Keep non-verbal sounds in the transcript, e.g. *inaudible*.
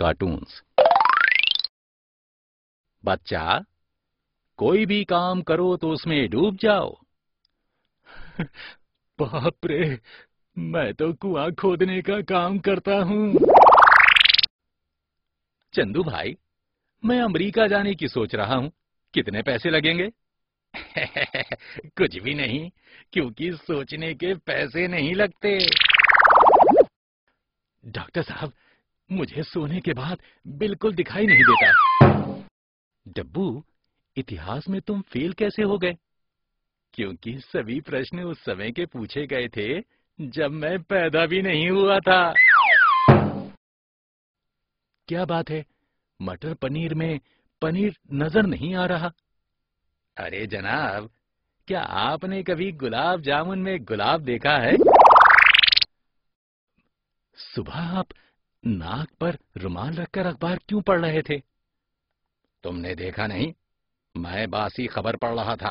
cartoons बच्चा कोई भी काम करो तो उसमें डूब जाओ *laughs* बाप रे मैं तो कुआं खोदने का काम करता हूं चंदू भाई मैं अमेरिका जाने की सोच रहा हूं कितने पैसे लगेंगे *laughs* कुछ भी नहीं क्योंकि सोचने के पैसे नहीं लगते डॉक्टर साहब मुझे सोने के बाद बिल्कुल दिखाई नहीं देता डब्बू इतिहास में तुम फेल कैसे हो गए क्योंकि सभी प्रश्न उस समय के पूछे गए थे जब मैं पैदा भी नहीं हुआ था क्या बात है मटर पनीर में पनीर नजर नहीं आ रहा अरे जनाब क्या आपने कभी गुलाब जामुन में गुलाब देखा है सुबह आप नाक पर रुमाल रखकर अखबार क्यों पढ़ रहे थे तुमने देखा नहीं मैं बासी खबर पढ़ रहा था